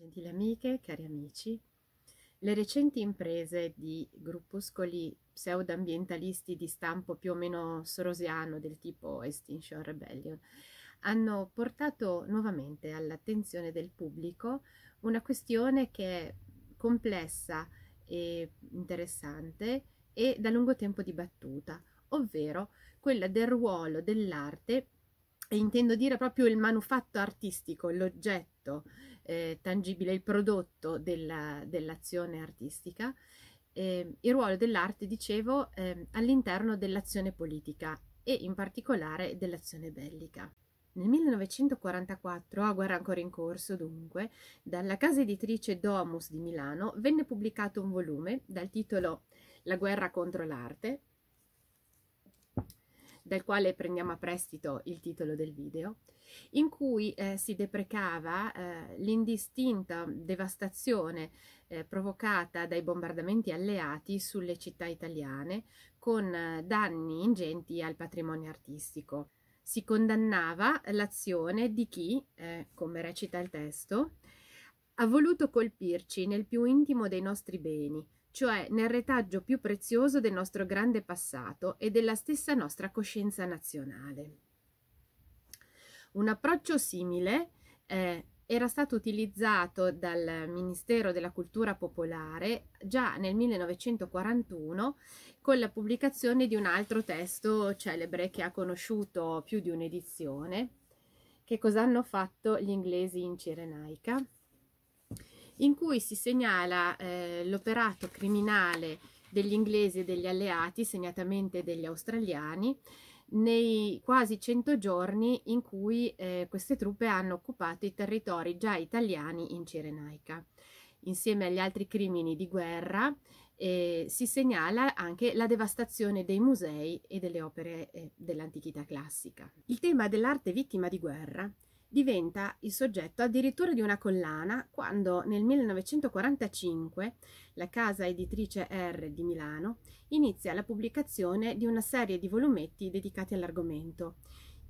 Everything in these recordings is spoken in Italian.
Gentili amiche, cari amici, le recenti imprese di gruppuscoli pseudoambientalisti di stampo più o meno sorosiano del tipo Extinction Rebellion hanno portato nuovamente all'attenzione del pubblico una questione che è complessa e interessante e da lungo tempo dibattuta, ovvero quella del ruolo dell'arte e intendo dire proprio il manufatto artistico, l'oggetto eh, tangibile, il prodotto della, dell'azione artistica, eh, il ruolo dell'arte, dicevo, eh, all'interno dell'azione politica e in particolare dell'azione bellica. Nel 1944, a guerra ancora in corso dunque, dalla casa editrice Domus di Milano venne pubblicato un volume dal titolo La guerra contro l'arte, dal quale prendiamo a prestito il titolo del video, in cui eh, si deprecava eh, l'indistinta devastazione eh, provocata dai bombardamenti alleati sulle città italiane, con eh, danni ingenti al patrimonio artistico. Si condannava l'azione di chi, eh, come recita il testo, ha voluto colpirci nel più intimo dei nostri beni, cioè nel retaggio più prezioso del nostro grande passato e della stessa nostra coscienza nazionale. Un approccio simile eh, era stato utilizzato dal Ministero della Cultura Popolare già nel 1941 con la pubblicazione di un altro testo celebre che ha conosciuto più di un'edizione. Che cosa hanno fatto gli inglesi in Cirenaica? in cui si segnala eh, l'operato criminale degli inglesi e degli alleati, segnatamente degli australiani, nei quasi 100 giorni in cui eh, queste truppe hanno occupato i territori già italiani in Cirenaica. Insieme agli altri crimini di guerra eh, si segnala anche la devastazione dei musei e delle opere eh, dell'antichità classica. Il tema dell'arte vittima di guerra diventa il soggetto addirittura di una collana quando nel 1945 la casa editrice R di Milano inizia la pubblicazione di una serie di volumetti dedicati all'argomento.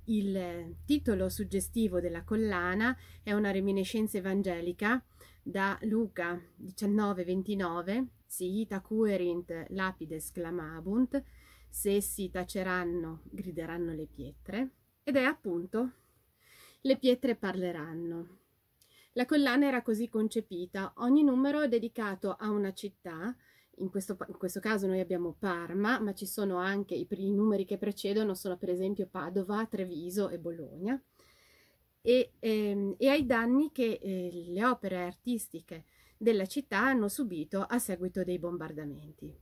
Il titolo suggestivo della collana è una reminiscenza evangelica da Luca 19:29, Siita cuerint lapides clamabunt, se essi taceranno grideranno le pietre, ed è appunto le pietre parleranno. La collana era così concepita, ogni numero è dedicato a una città, in questo, in questo caso noi abbiamo Parma, ma ci sono anche i, i numeri che precedono, sono per esempio Padova, Treviso e Bologna, e, ehm, e ai danni che eh, le opere artistiche della città hanno subito a seguito dei bombardamenti.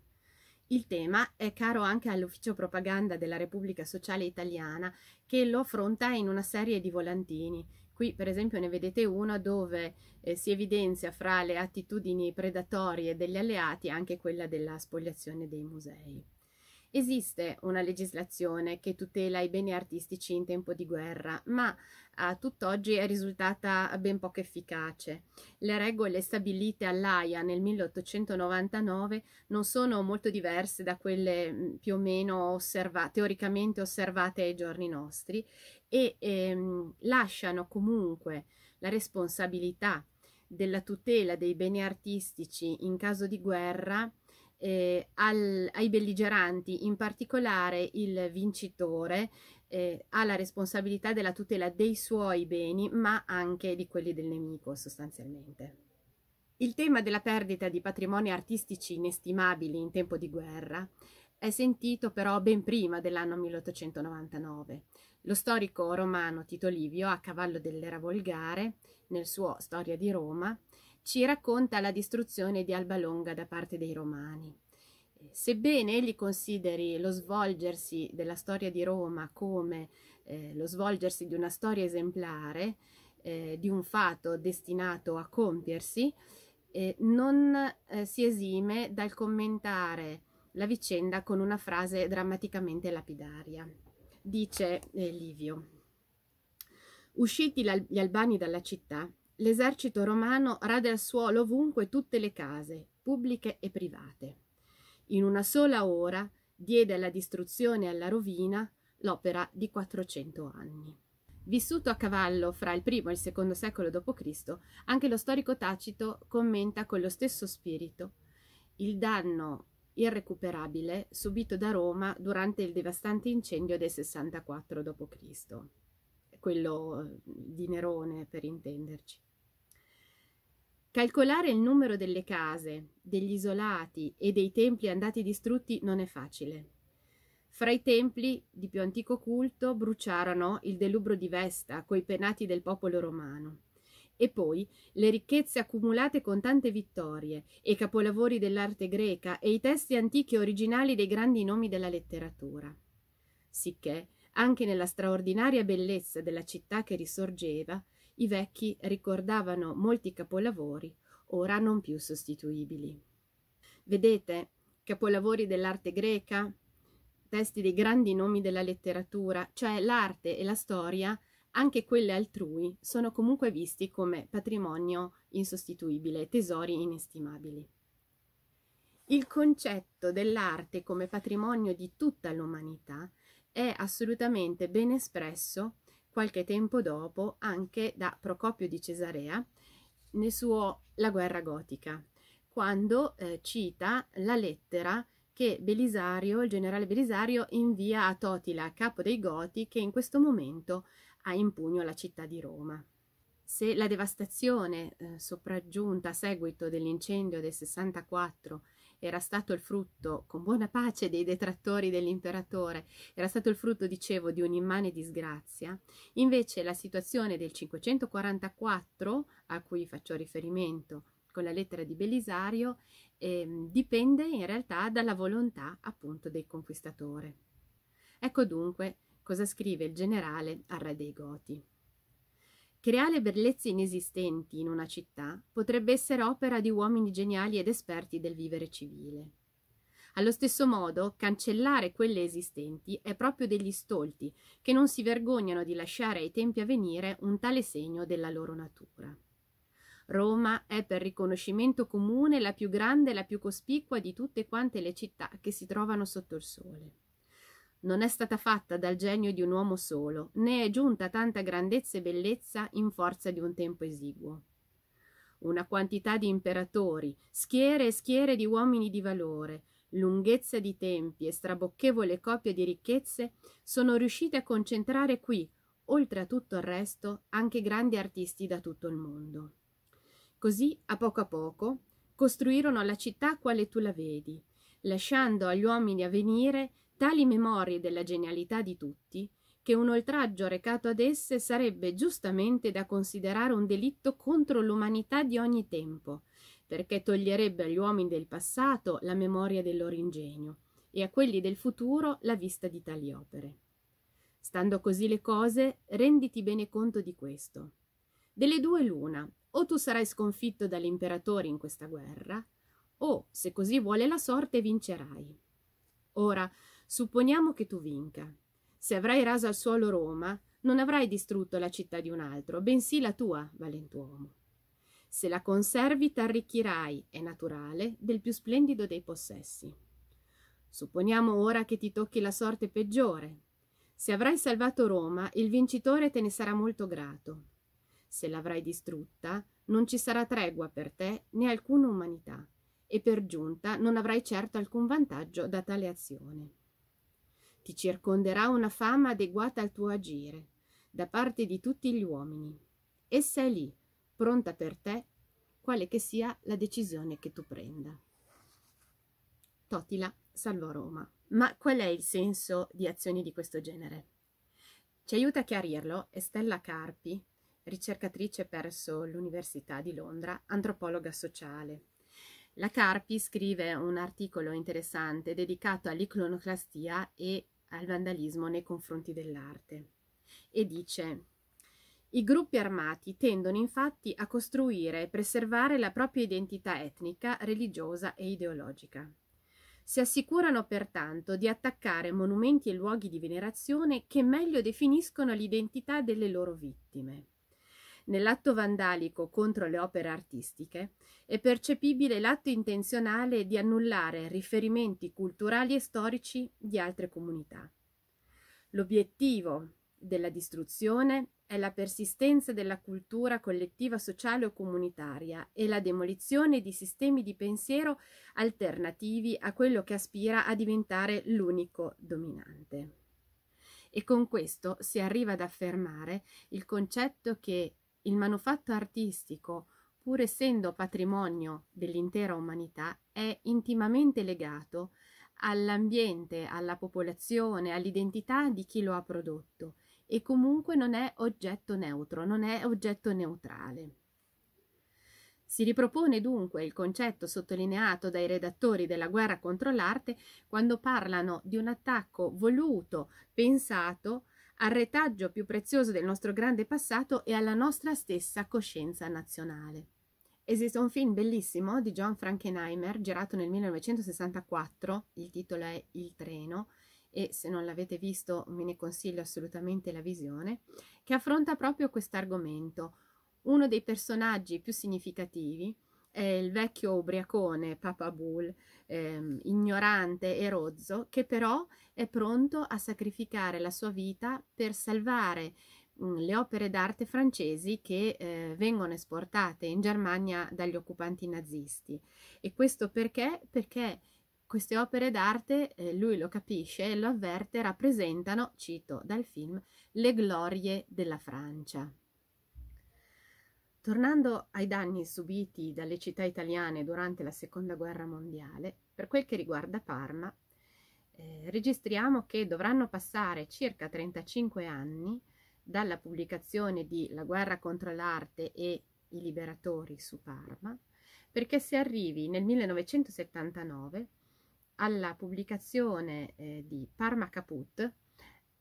Il tema è caro anche all'ufficio propaganda della Repubblica Sociale Italiana che lo affronta in una serie di volantini. Qui per esempio ne vedete uno dove eh, si evidenzia fra le attitudini predatorie degli alleati anche quella della spogliazione dei musei. Esiste una legislazione che tutela i beni artistici in tempo di guerra, ma a tutt'oggi è risultata ben poco efficace. Le regole stabilite all'AIA nel 1899 non sono molto diverse da quelle mm, più o meno osserva- teoricamente osservate ai giorni nostri e ehm, lasciano comunque la responsabilità della tutela dei beni artistici in caso di guerra eh, al, ai belligeranti, in particolare il vincitore, eh, ha la responsabilità della tutela dei suoi beni, ma anche di quelli del nemico sostanzialmente. Il tema della perdita di patrimoni artistici inestimabili in tempo di guerra è sentito però ben prima dell'anno 1899. Lo storico romano Tito Livio, a cavallo dell'era volgare, nel suo Storia di Roma, ci racconta la distruzione di Alba Longa da parte dei Romani. Eh, sebbene egli consideri lo svolgersi della storia di Roma come eh, lo svolgersi di una storia esemplare, eh, di un fatto destinato a compiersi, eh, non eh, si esime dal commentare la vicenda con una frase drammaticamente lapidaria. Dice eh, Livio, usciti gli albani dalla città, L'esercito romano rade al suolo ovunque tutte le case, pubbliche e private. In una sola ora diede alla distruzione e alla rovina l'opera di 400 anni. Vissuto a cavallo fra il primo e il secondo secolo d.C., anche lo storico Tacito commenta con lo stesso spirito il danno irrecuperabile subito da Roma durante il devastante incendio del 64 d.C., quello eh, di Nerone per intenderci. Calcolare il numero delle case, degli isolati e dei templi andati distrutti non è facile. Fra i templi di più antico culto bruciarono il delubro di Vesta coi penati del popolo romano. E poi le ricchezze accumulate con tante vittorie, e i capolavori dell'arte greca e i testi antichi originali dei grandi nomi della letteratura. Sicché, anche nella straordinaria bellezza della città che risorgeva, i vecchi ricordavano molti capolavori ora non più sostituibili. Vedete, capolavori dell'arte greca, testi dei grandi nomi della letteratura, cioè l'arte e la storia, anche quelle altrui, sono comunque visti come patrimonio insostituibile, tesori inestimabili. Il concetto dell'arte come patrimonio di tutta l'umanità è assolutamente ben espresso qualche tempo dopo anche da Procopio di Cesarea nel suo La guerra gotica, quando eh, cita la lettera che Belisario, il generale Belisario, invia a Totila, capo dei Goti, che in questo momento ha in pugno la città di Roma. Se la devastazione eh, sopraggiunta a seguito dell'incendio del 64 era stato il frutto, con buona pace dei detrattori dell'imperatore, era stato il frutto, dicevo, di un'immane disgrazia, invece la situazione del 544, a cui faccio riferimento con la lettera di Belisario, eh, dipende in realtà dalla volontà appunto del conquistatore. Ecco dunque cosa scrive il generale al re dei Goti. Creare bellezze inesistenti in una città potrebbe essere opera di uomini geniali ed esperti del vivere civile. Allo stesso modo, cancellare quelle esistenti è proprio degli stolti che non si vergognano di lasciare ai tempi a venire un tale segno della loro natura. Roma è per riconoscimento comune la più grande e la più cospicua di tutte quante le città che si trovano sotto il sole non è stata fatta dal genio di un uomo solo, né è giunta tanta grandezza e bellezza in forza di un tempo esiguo. Una quantità di imperatori, schiere e schiere di uomini di valore, lunghezza di tempi e strabocchevole coppia di ricchezze sono riusciti a concentrare qui, oltre a tutto il resto, anche grandi artisti da tutto il mondo. Così, a poco a poco, costruirono la città quale tu la vedi, lasciando agli uomini a venire tali memorie della genialità di tutti, che un oltraggio recato ad esse sarebbe giustamente da considerare un delitto contro l'umanità di ogni tempo, perché toglierebbe agli uomini del passato la memoria del loro ingegno e a quelli del futuro la vista di tali opere. Stando così le cose, renditi bene conto di questo. Delle due l'una, o tu sarai sconfitto dall'imperatore in questa guerra, o, se così vuole la sorte, vincerai. Ora, Supponiamo che tu vinca. Se avrai raso al suolo Roma, non avrai distrutto la città di un altro, bensì la tua, valentuomo. Se la conservi, t'arricchirai, è naturale, del più splendido dei possessi. Supponiamo ora che ti tocchi la sorte peggiore. Se avrai salvato Roma, il vincitore te ne sarà molto grato. Se l'avrai distrutta, non ci sarà tregua per te né alcuna umanità, e per giunta non avrai certo alcun vantaggio da tale azione ti circonderà una fama adeguata al tuo agire, da parte di tutti gli uomini. Essa è lì, pronta per te, quale che sia la decisione che tu prenda. Totila salvò Roma. Ma qual è il senso di azioni di questo genere? Ci aiuta a chiarirlo Estella Carpi, ricercatrice presso l'Università di Londra, antropologa sociale. La Carpi scrive un articolo interessante dedicato all'iclonoclastia e al vandalismo nei confronti dell'arte e dice i gruppi armati tendono infatti a costruire e preservare la propria identità etnica, religiosa e ideologica. Si assicurano pertanto di attaccare monumenti e luoghi di venerazione che meglio definiscono l'identità delle loro vittime. Nell'atto vandalico contro le opere artistiche è percepibile l'atto intenzionale di annullare riferimenti culturali e storici di altre comunità. L'obiettivo della distruzione è la persistenza della cultura collettiva sociale o comunitaria e la demolizione di sistemi di pensiero alternativi a quello che aspira a diventare l'unico dominante. E con questo si arriva ad affermare il concetto che il manufatto artistico, pur essendo patrimonio dell'intera umanità, è intimamente legato all'ambiente, alla popolazione, all'identità di chi lo ha prodotto e comunque non è oggetto neutro, non è oggetto neutrale. Si ripropone dunque il concetto sottolineato dai redattori della guerra contro l'arte quando parlano di un attacco voluto, pensato, al retaggio più prezioso del nostro grande passato e alla nostra stessa coscienza nazionale. Esiste un film bellissimo di John Frankenheimer, girato nel 1964, il titolo è Il treno, e se non l'avete visto me ne consiglio assolutamente la visione, che affronta proprio questo argomento. Uno dei personaggi più significativi è il vecchio ubriacone Papa Bull, eh, ignorante e rozzo che però è pronto a sacrificare la sua vita per salvare mm, le opere d'arte francesi che eh, vengono esportate in Germania dagli occupanti nazisti. E questo perché? Perché queste opere d'arte, eh, lui lo capisce e lo avverte, rappresentano, cito dal film, le glorie della Francia. Tornando ai danni subiti dalle città italiane durante la Seconda Guerra Mondiale, per quel che riguarda Parma, eh, registriamo che dovranno passare circa 35 anni dalla pubblicazione di La guerra contro l'arte e i liberatori su Parma, perché si arrivi nel 1979 alla pubblicazione eh, di Parma Caput,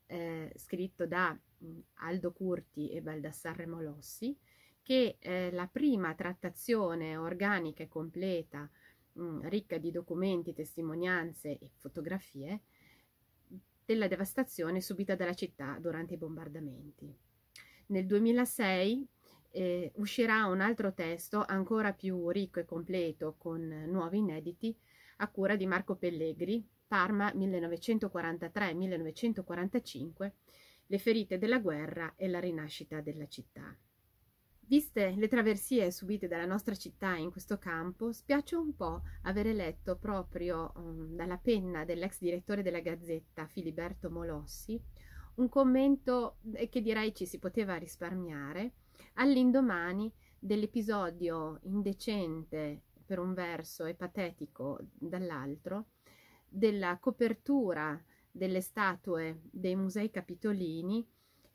eh, scritto da mm, Aldo Curti e Baldassarre Molossi, che eh, la prima trattazione organica e completa, mh, mm, ricca di documenti, testimonianze e fotografie, della devastazione subita dalla città durante i bombardamenti. Nel 2006 eh, uscirà un altro testo ancora più ricco e completo con nuovi inediti a cura di Marco Pellegri, Parma 1943-1945, le ferite della guerra e la rinascita della città. Viste le traversie subite dalla nostra città in questo campo, spiace un po' avere letto proprio um, dalla penna dell'ex direttore della Gazzetta Filiberto Molossi un commento eh, che direi ci si poteva risparmiare all'indomani dell'episodio indecente per un verso e patetico dall'altro della copertura delle statue dei musei capitolini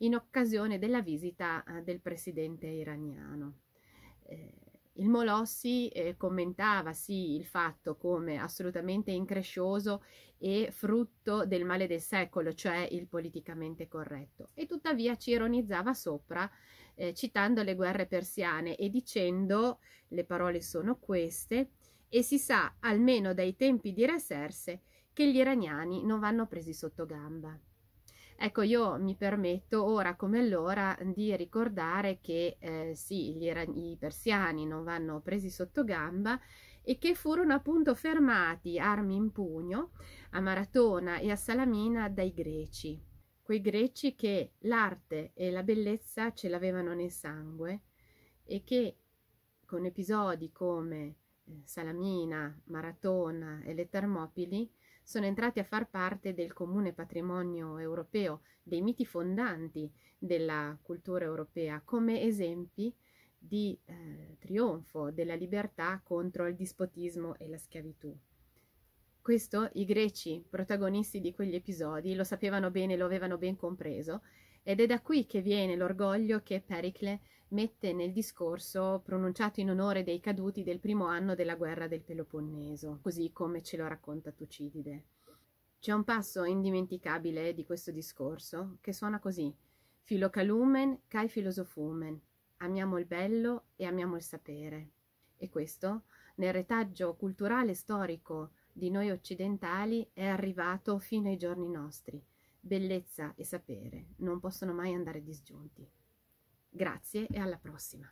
in occasione della visita eh, del presidente iraniano. Eh, il Molossi eh, commentava sì il fatto come assolutamente increscioso e frutto del male del secolo, cioè il politicamente corretto, e tuttavia ci ironizzava sopra eh, citando le guerre persiane e dicendo, le parole sono queste, e si sa almeno dai tempi di Reserse che gli iraniani non vanno presi sotto gamba. Ecco, io mi permetto ora come allora di ricordare che eh, sì, gli, i persiani non vanno presi sotto gamba e che furono appunto fermati armi in pugno a Maratona e a Salamina dai greci, quei greci che l'arte e la bellezza ce l'avevano nel sangue e che con episodi come eh, Salamina, Maratona e le Termopili sono entrati a far parte del comune patrimonio europeo, dei miti fondanti della cultura europea, come esempi di eh, trionfo della libertà contro il dispotismo e la schiavitù. Questo i greci, protagonisti di quegli episodi, lo sapevano bene, lo avevano ben compreso, ed è da qui che viene l'orgoglio che Pericle mette nel discorso pronunciato in onore dei caduti del primo anno della guerra del Peloponneso, così come ce lo racconta Tucidide. C'è un passo indimenticabile di questo discorso che suona così: Filocalumen cae filosofumen. Amiamo il bello e amiamo il sapere. E questo, nel retaggio culturale storico di noi occidentali, è arrivato fino ai giorni nostri. Bellezza e sapere non possono mai andare disgiunti. Grazie e alla prossima!